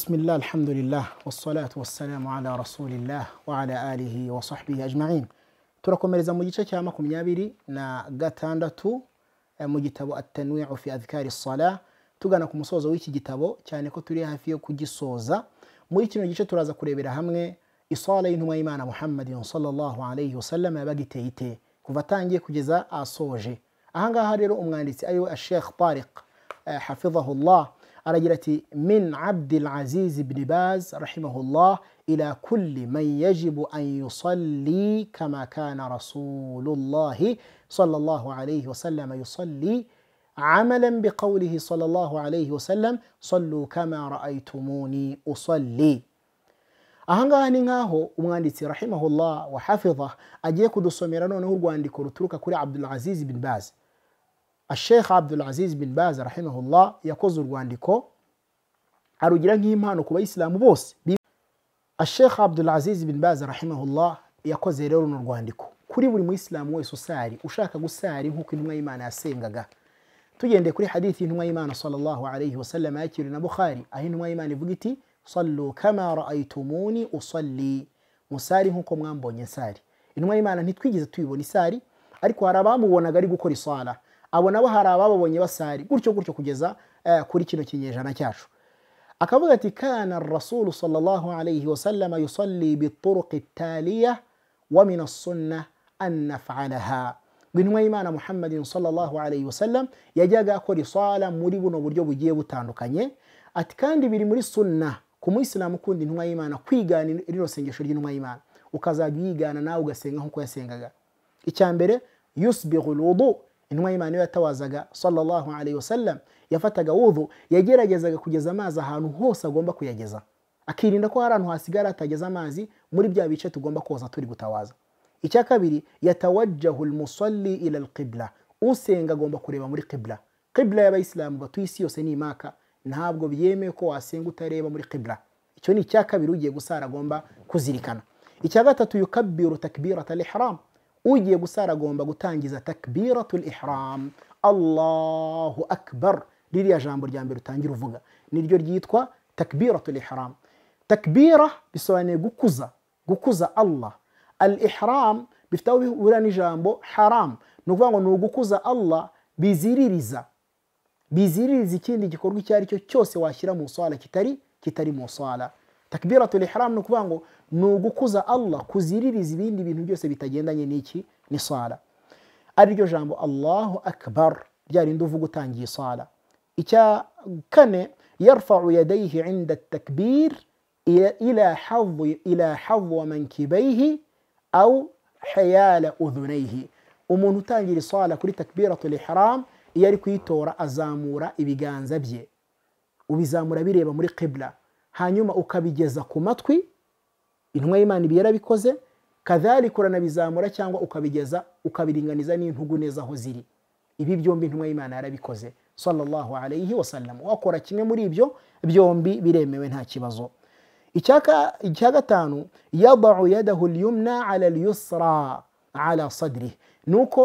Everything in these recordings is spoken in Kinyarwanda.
بسم الله الحمد لله والصلاة والسلام على رسول الله وعلى آله وصحبه أجمعين turakomereza mu gice cya makumyabiri na gatandatu mu gitabo atanwiu fi adhikari sala tugana ku musozo w'iki gitabo cyane ko turi hafi yo kugisoza muri kino gice turaza kurebera hamwe isala y'intumwa y'imana muhammadin sallallahu alayhi wasallam yabaga iteye ite kuva atangiye kugeza asoje ahangaha rero umwanditsi ariwe ashekh tariq hafidhahullah أرجلة من عبد العزيز بن باز رحمه الله إلى كل من يجب أن يصلي كما كان رسول الله صلى الله عليه وسلم يصلي عملا بقوله صلى الله عليه وسلم صلوا كما رأيتموني أصلي أهنغا نيناه ومانديتي رحمه الله وحفظه أجيكو دو سوميرانو نهو عبد العزيز بن باز ashekha abdul aziz bin baza rahimahullah yakoze urwandiko arugira nk'impano ku bayisilamu bose ashekha abdul aziz bin baza rahimahullah yakoze rero runo rwandiko kuri buri muyisilamu wese usari ushaka gusari nk'uko intumwa y'imana yasengaga tugendeye kuri hadithi y'intumwa y'imana sallallahu alayhi wasallam yakiriwe na bukhari aho intumwa y'imana ivuga iti sallu kama raaitumuni usalli musari nk'uko mwambonye nsari intumwa y'imana ntitwigeze tuyibona isari ariko hari abamubonaga ari gukora isara abo nabo hari abababonye basari gutyo gutyo kugeza eh, kuri kino kinyejana cyacu akavuga ati kana rasulu sallallahu alayhi wasallama yusalli bituruqi taliya wa min assunna an nafalaha ngo intumwa y'imana muhammadin sallallahu alayhi wasallam yajyaga akora isala muri buno buryo bugiye butandukanye ati kandi biri muri sunna ku muyisilamu ukunda intumwa y'imana kwigana rino sengesho ry'intumwa y'imana ukazajya uyigana nawe ugasenga nk'uko yasengaga icya mbere yusbihu lwudu intumwa y'imana iyo yatawazaga sallallahu alayhi wasallam yafataga wudu yageragezaga kugeza amazi ahantu hose agomba kuyageza akirinda ko hari ahantu hasigara atageza amazi muri bya bice tugomba koza turi gutawaza icya kabiri yatawajjahu almusalli ila alqibla usenga agomba kureba muri qibla qibla y'abayisilamu batuye isi yose ni imaka ntabwo byemewe ko wasenga utareba muri qibla icyo ni icya kabiri ugiye gusara agomba kuzirikana icya gatatu yukabiru takbirata lihram ugiye gusara agomba gutangiza takbiratul ihram allahu akbar ririya jambo rya mbere utangira uvuga niryo ryitwa takbiratul ihram takbira bisobanuye gukuza gukuza allah al ihram bifite aho bihura n'ijambo haram ni ukuvuga ngo ni ugukuza allah biziririza biziririza ikindi gikorwa icyo ari cyo cyose washyira mu swala kitari kitari mu swala takbiratul ihram ni ukuvuga ngo ni ugukuza allah kuziririza ibindi bintu byose bitagendanye n'iki ni sala ariryo jambo allahu akbar rya rindi uvuga utangiye sala icya kane yarfau yadaihi inda takbir ila hadwi ila hadwa mankibaihi au hayala udhunaihi umuntu utangira isala kuri takbiratul ihram iyo ari kuyitora azamura ibiganza bye ubizamura bireba muri qibla hanyuma ukabigeza ku matwi intumwa y'imana ibi yarabikoze kadari uranabizamura cyangwa ukabigeza ukabiringaniza n'intugu neza aho ziri ibi byombi intumwa y'imana yarabikoze sallallahu alayhi wa sallam wakora kimwe muri ibyo byombi biremewe nta kibazo icya gatanu yadahu yadahu yumna ala yusra ala ni uko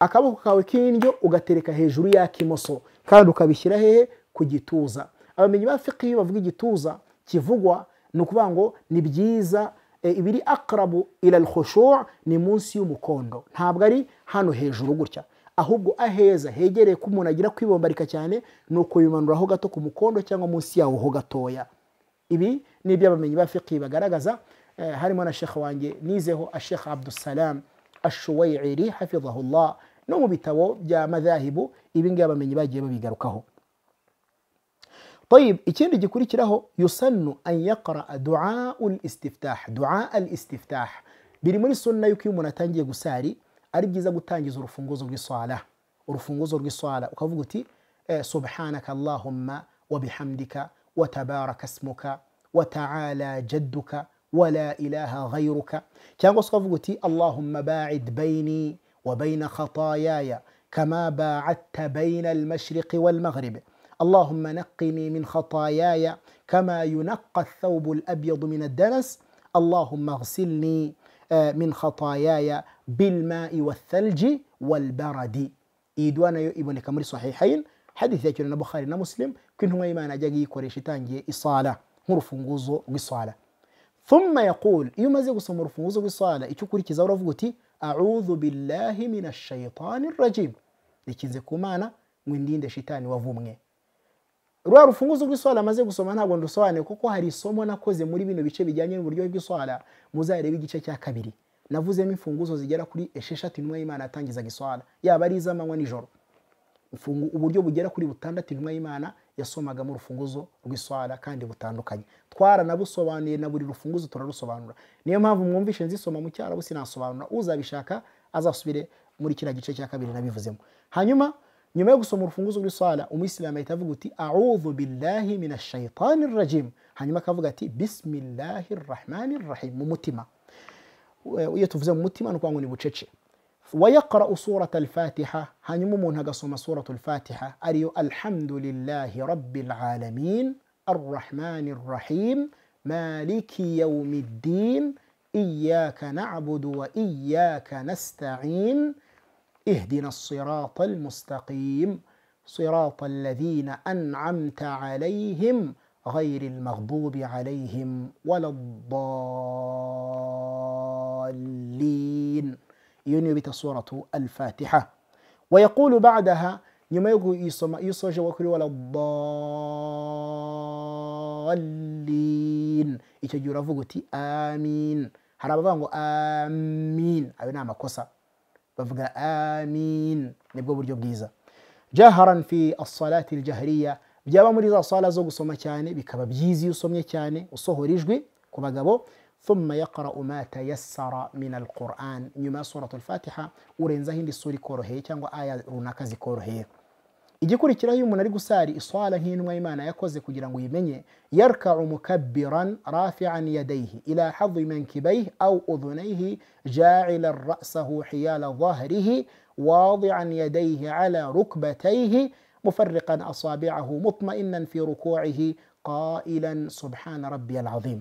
akaboko kawe k'indyo ugatereka hejuru y'ak'imoso kandi ukabishyira hehe ku gituza abamenyi ba fiqh iyo bavuga igituza kivugwa ni ukuvuga ngo ni byiza e, ibiri akarabu irarihoshowa ni munsi y'umukondo ntabwo ari hano hejuru gutya ahubwo aheza hegereye ko umuntu agira kwibombarika cyane ni ukubimanuraho gato ku mukondo cyangwa munsi yawo ho gatoya ibi ni abamenyi ba fiqh bagaragaza e, harimo na shekha wanjye nizeho ashekha abdusalamu ashuwayiri hafidahullah no mu bitabo bya madahibu ibi abamenyi bagiye babigarukaho طيب ikindi gikurikiraho yusannu an yaqraa duaa listiftah duaa listiftah biri muri sunna yuko iyo umuntu atangiye gusari ari byiza gutangiza urufunguzo rw'iswala urufunguzo rw'iswala ukavuga uti subhanaka allahumma wabihamdika watabaraka smuka wataala jadduka wala ilaha ghayruka cyangwa se ukavuga uti allahumma baid baini wa baina khatayaya kama baadta baina almashriqi walmaghrib اللهم نقني من خطاياي كما ينقى الثوب الابيض من الدنس اللهم اغسلني آه، من خطاياي بالماء والثلج والبرد ايدوانا ابن كمري صحيحين حديث يقول البخاري ومسلم كنه ما يمانا جاي كوريشتان جي اصاله مرفونغوزو بصاله ثم يقول يمزق سمرفونغوزو بصاله يشكري كي زورف اعوذ بالله من الشيطان الرجيم لكن زكومانا من دين الشيطان وفومني ruriya rufunguzo rw’iswara amaze gusoma ntabwo ndusobanuye kuko hari isomo nakoze muri bino bice bijyanye n'uburyo bw'isohora muzarebe igice cya kabiri navuzemo imfunguzo zigera kuri esheshatu intumwa y'imana yatangizaga isohora yaba ari iz'amanywa nijoro uburyo bugera kuri butandatu intumwa y'imana yasomagamo urufunguzo rw'isohora kandi butandukanye twaranabusobanuye na buri rufunguzo turarusobanura niyo mpamvu mwumvishe nzisoma mu cyarabu sinasobanura uzabishaka azasubire muri kiriya gice cya kabiri nabivuzemo hanyuma nyuma yo gusoma urufunguzo rw'iswara umuyisilamu ahita avuga uti awudu billahi mina shayitani rajim hanyuma akavuga ati bisimilahi rahmani rahim mu mutima iyo tuvuze mu mutima ni ukuvuga ngo ni bucece ويقرأ سورة الفاتحة هنمومون هذا سورة الفاتحة أريو الحمد لله رب العالمين الرحمن الرحيم مالك يوم الدين إياك نعبد وإياك نستعين اهدنا الصراط المستقيم صراط الذين أنعمت عليهم غير المغضوب عليهم ولا الضالين ينبت سورة الفاتحة ويقول بعدها يقول يسمى يسوج وكل ولا الضالين icyo gihe آمين uti amin hari abavuga bavuga amin nibwo buryo bwiza jaharan fi asalati jahriya byaba muri za sala zo gusoma cyane bikaba byiza iyo usomye cyane usohora ijwi ku bagabo thumma yaqra'u ma tayassara min alquran nyuma ya suratu alfatiha urenzaho indi sura ikoroheye cyangwa aya runaka zikoroheye igikurikira iyo umuntu ari gusari iswala nk'intumwa y'imana yakoze kugira ngo yimenye yarka umukabiran rafian yadayhi ila hadhi mankibayhi aw udhunayhi jaila rasahu hiyala dhahrihi wadi'an yadayhi ala rukbatayhi mufarriqan asabi'ahu mutma'innan fi ruku'ihi qailan subhana rabbiyal 'azim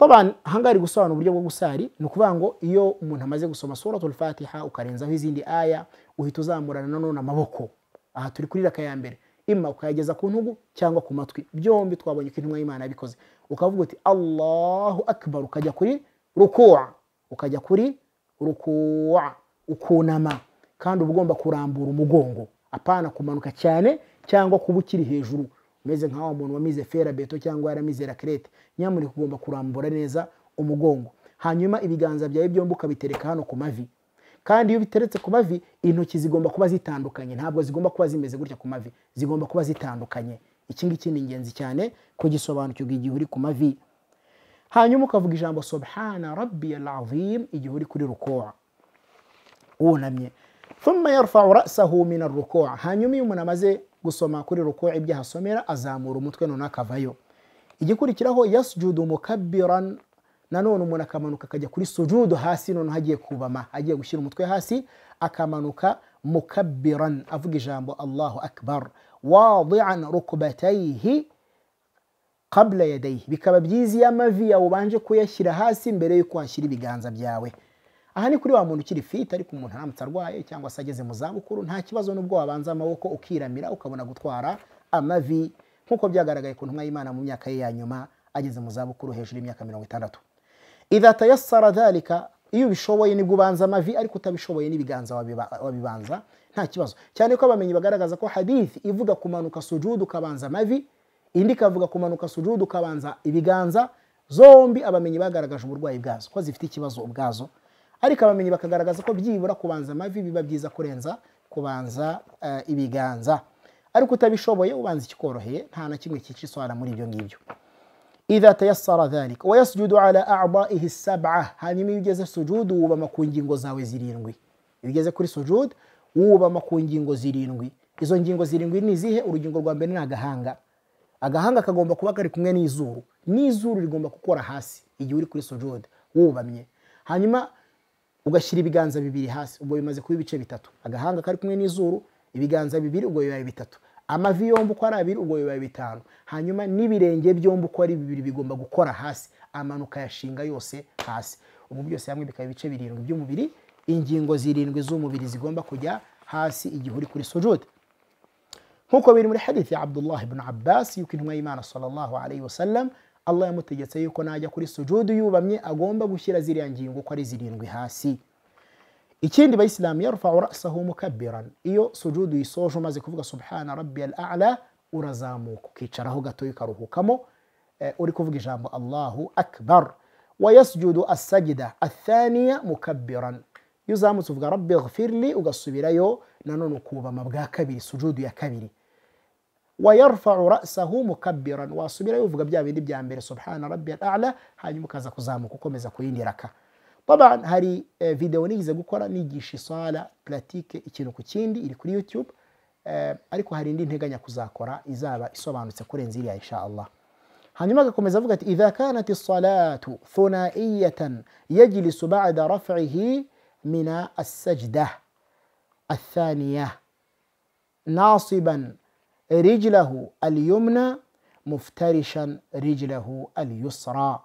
طبعا hangari gusobanura uburyo bwo gusari ni ukuvuga ngo iyo umuntu amaze gusoma suratul fatiha ukarenzaho izindi aya uhita uzamurana nanone amaboko aha turi kuri raka ya mbere imma ukayageza ku ntugu cyangwa ku matwi byombi twabonye ko intumwa y'imana yabikoze ukavuga uti allahu akbar ukajya kuri rukuwa ukajya kuri rukuwa ukunama kandi uba ugomba kurambura umugongo apana kumanuka cyane cyangwa kuba ukiri hejuru umeze nkaho umuntu muntu wamize ferabeto cyangwa yaramize rakirete nyamuneka ugomba kurambura neza umugongo hanyuma ibiganza byawe byombi ukabitereka hano ku mavi kandi iyo biteretse ku mavi intoki zigomba kuba zitandukanye ntabwo zigomba kuba zimeze gutya ku mavi zigomba kuba zitandukanye iki ngiki ni ingenzi cyane kugisobanukirwa igihe uri ku mavi hanyuma ukavuga ijambo subhana rabbi azim igihe uri kuri rukowa wunamye thumma yarfa'u ra'sahu min ar hanyuma iyo umuntu amaze gusoma kuri ruku' ibyo ahasomera azamura umutwe none akavayo igikurikiraho yasjudu mukabbiran nanone umuntu akamanuka akajya kuri sujudu hasi noneho agiye kubama agiye gushyira umutwe hasi akamanuka mukabiran avuga ijambo allahu akbar wadian rukubatayhi kabla yadayi bikaba byiza iyo amavi yawe ubanje kuyashyira hasi mbere y'uko washyira ibiganza byawe aha ni kuri wa muntu ukiri fiti ariko umuntu aramutse arwaye cyangwa se ageze mu zabukuru nta kibazo n'ubwo wabanza amaboko ukiramira ukabona gutwara amavi nk'uko byagaragaye ku ntumwa y'imana mu myaka ye ya nyuma ageze mu zabukuru hejuru y'imyaka mirongo itandatu idatayasara darika iyo ubishoboye nibwo ubanza amavi ariko utabishoboye n'ibiganza wabibanza nta kibazo cyane ko abamenyi bagaragaza ko hadithi ivuga kumanuka sujudu ukabanza amavi indi ikavuga kumanuka sujudu ukabanza ibiganza zombi abamenyi bagaragaje uburwayi bwazo ko zifite ikibazo ubwazo ariko abamenyi bakagaragaza ko byibura kubanza amavi biba byiza kurenza kubanza ibiganza ariko utabishoboye ubanza ikikoroheye nta na kimwe cyica iswara muri ibyo ngibyo idha tayassara dhalika wa yasjudu ala a'dha'ihi sab'a hanyuma iyo ugeze sujudu wubama ku ngingo zawe zirindwi iyo ugeze kuri sujud wubama ku ngingo zirindwi izo ngingo zirindwi ni izihe urugingo rwa mbere ni agahanga agahanga kagomba kuba kari kumwe n'izuru n'izuru rigomba gukora hasi igihe uri kuri sujud wubamye hanyuma ugashyira ibiganza bibiri hasi ubwo bimaze kuba ibice bitatu agahanga kari kumwe n'izuru ibiganza bibiri ubwo bibaye bitatu amavi yombi uko ari abiri ubwo biba bitanu hanyuma n'ibirenge byombi uko ari bibiri bigomba gukora hasi amanuka yashinga yose hasi ubu byose hamwe bikaba ibice birindwi by'umubiri ingingo zirindwi z'umubiri zigomba kujya hasi igihe uri kuri sujudi nk'uko biri muri hadithi ya abdullah ibn abbas yuko intumwa y'imana sallallahu alayhi wasallam allah yamutegetse yuko najya kuri sujudu yubamye agomba gushyira ziriya ngingo uko ari zirindwi hasi ikindi bayisilamu yarufau rasahu mukabbiran iyo sujudu yisoje umaze kuvuga subhana rabbiyal a'la urazamuka ukicaraho gatoya ukaruhukamo uri kuvuga ijambo allahu akbar wayasjudu assajida athaniya mukabbiran iyo uzamutse uvuga rabbi ghfirli ugasubirayo nanone ukubama bwa kabiri sujudu ya kabiri wayarfau rasahu mukabbiran wasubirayo uvuga bya bindi bya mbere subhana rabbiyal a'la hanyuma ukaza kuzamuka ukomeza ku yindi raka طبعا hari video nigeze gukora nigisha isala pratique ikintu ku kindi iri kuri YouTube ariko hari indi nteganya kuzakora izaba isobanutse kurenza iriya inshallah hanyuma agakomeza avuga ati idha kanat as-salatu thunaiyatan yajlisu ba'da raf'ihi min as-sajdah الثانيه ناصبا رجله اليمنى مفترشا رجله اليسرى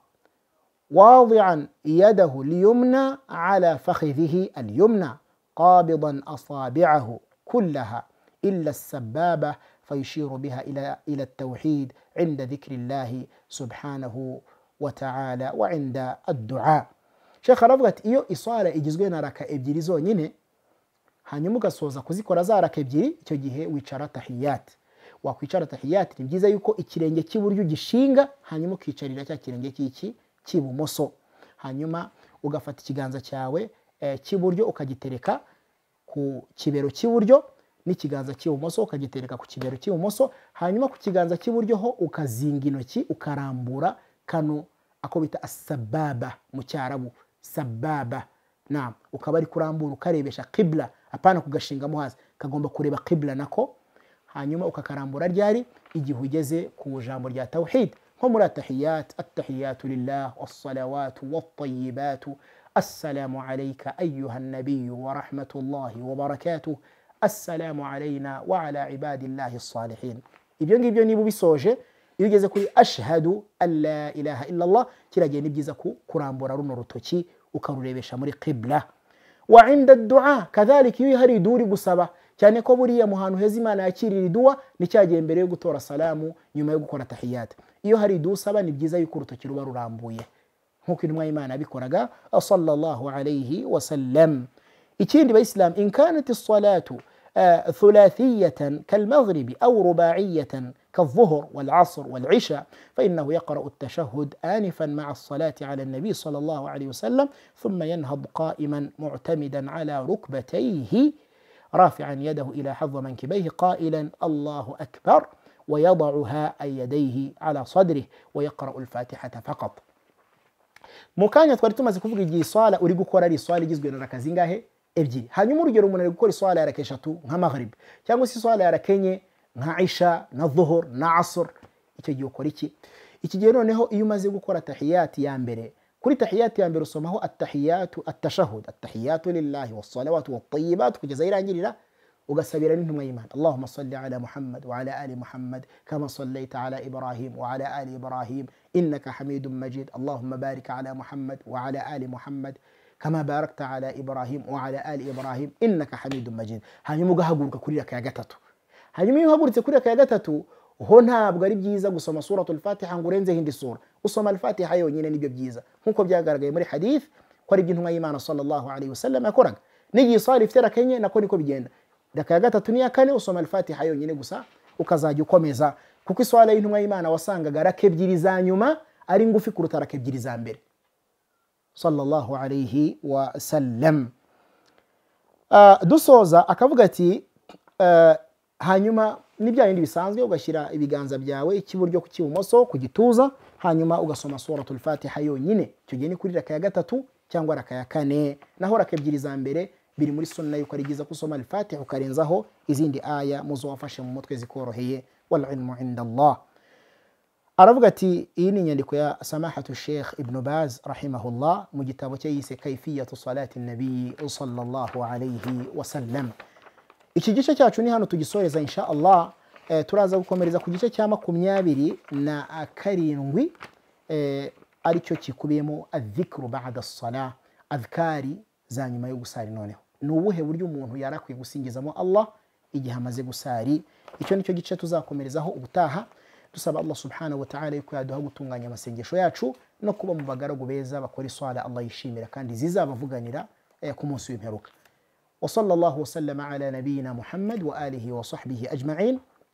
واضعا يده اليمنى على فخذه اليمنى قابضا اصابعه كلها الا السبابه فيشير بها الى الى التوحيد عند ذكر الله سبحانه وتعالى وعند الدعاء شيخ رفقت ايو اصاله اجزغينا ركا ابجيري زونينه hanyuma ugasoza kuzikora za raka ebyiri icyo gihe wicara tahiyat wakwicara tahiyat ni byiza yuko ikirenge cy'iburyo gishinga hanyuma ukicarira cya kirenge cy'iki cy'ibumoso hanyuma ugafata ikiganza cyawe eh, cy'iburyo ukagitereka ku kibero cy'iburyo n'ikiganza cy'ibumoso ukagitereka ku kibero cy'ibumoso hanyuma ku kiganza cy'iburyo ho ukazinga intoki ukarambura kano ako bita sababa mu cyarabu sababa nama ukaba ari kurambura ukarebesha kibla apana kugashingamo hasi kagomba kureba kibura nako hanyuma ukakarambura ryari igihe ugeze ku ijambo rya tawuhidi هم التحيات التحيات لله والصلوات والطيبات السلام عليك أيها النبي ورحمة الله وبركاته السلام علينا وعلى عباد الله الصالحين إبيان إبيان نيبو بسوجة يجيزا أشهد أن لا إله إلا الله كلا جي نبجيزا كرام برارون رتوشي وكارو ريبي قبلة وعند الدعاء كذلك يهري دوري بسبه cyane ko buriya mu hantu heza imana yakirira idua ni cyagiye mbere yo gutora salamu nyuma yo gukora tahiyat iyo hari iduwa saba ni byiza yuko urutoki ruba rurambuye nk'uko intumwa y'imana yabikoraga sallallahu alayhi wa sallam ikindi ba islam in kanat as salatu ثلاثية كالمغرب أو رباعية كالظهر والعصر والعشاء فإنه يقرأ التشهد آنفا مع الصلاة على النبي صلى الله عليه وسلم ثم ينهض قائما معتمدا على ركبتيه رافعا يده إلى حظ منكبيه قائلا الله أكبر ويضعها أي يديه على صدره ويقرأ الفاتحة فقط mu kanya twari tumaze kuvuga igihe iswara uri gukora ari iswara igizwe na raka zingahe ebyiri hanyuma urugero umuntu ari gukora iswara ya raka eshatu nka maghrib cyangwa se iswara ya raka enye nka isha na dhuhur na asr icyo gihe ukora iki iki gihe noneho iyo umaze gukora tahiyati ya mbere كل تحيات يا يعني برسمه التحيات التشهد التحيات لله والصلوات والطيبات كجزائر أنجيلنا يعني وقسبير منهم إيمان اللهم صل على محمد وعلى آل محمد كما صليت على إبراهيم وعلى آل إبراهيم إنك حميد مجيد اللهم بارك على محمد وعلى آل محمد كما باركت على إبراهيم وعلى آل إبراهيم إنك حميد مجيد هاي مغهغورك كلك يا جتتو هاي قولك كلك يا جتتو هنا بغريب جيزة قصة سورة الفاتحة نقولين زي هندي الصور usoma alifatiha yonyine nibyo byiza nk'uko byagaragaye muri hadith ko ari ibyo intumwa y'imana sallallahu alaihi wasallam yakoraga n'igihe isari ifite rakenye nako niko bigenda raka ya gatatu n'iya kane usoma alifatiha yonyine gusa ukazajya ukomeza kuko iswara y'intumwa y'imana wasangaga raka ebyiri za nyuma ari ngufi kuruta raka ebyiri za mbere sallallahu alaihi wasallam ah, dusoza akavuga ati eh, hanyuma n'ibya bisanzwe ugashyira ibiganza byawe icy'iburyo ku cy'ibumoso ku gituza hanyuma ugasoma suratul fatiha yonyine icyo gihe ni kuri raka ya gatatu cyangwa raka ya kane naho raka ebyiri za mbere biri muri sunna yuko ari byiza gusoma al-fatiha ukarenzaho izindi aya muzo wafashe mu mutwe zikoroheye wal ilmu inda Allah aravuga ati iyi ni inyandiko ya samahatu sheikh ibn baz rahimahullah mu gitabo cye yise kayfiyatu salati nabiyi sallallahu alayhi wasallam iki gice cyacu ni hano tugisoreza insha allah Eh, turaza gukomereza ku gice cya makumyabiri na karindwi eh, aricyo kikubiyemo adhikiru ba'da adhikari za nyuma yo gusari noneho ni ubuhe buryo umuntu yari akwiye gusingizamo Allah igihe amaze gusari icyo ni cyo gice tuzakomerezaho ubutaha dusaba Allah subhanahu wa ta'ala yuko yaduha gutunganya amasengesho yacu no kuba mu bagaragu beza bakora iswala Allah yishimira kandi zizabavuganira eh, ku munsi w'imperuka wa sallallahu wasallama ala nabiyina Muhammad wa alihi wa sahbihi ajma'in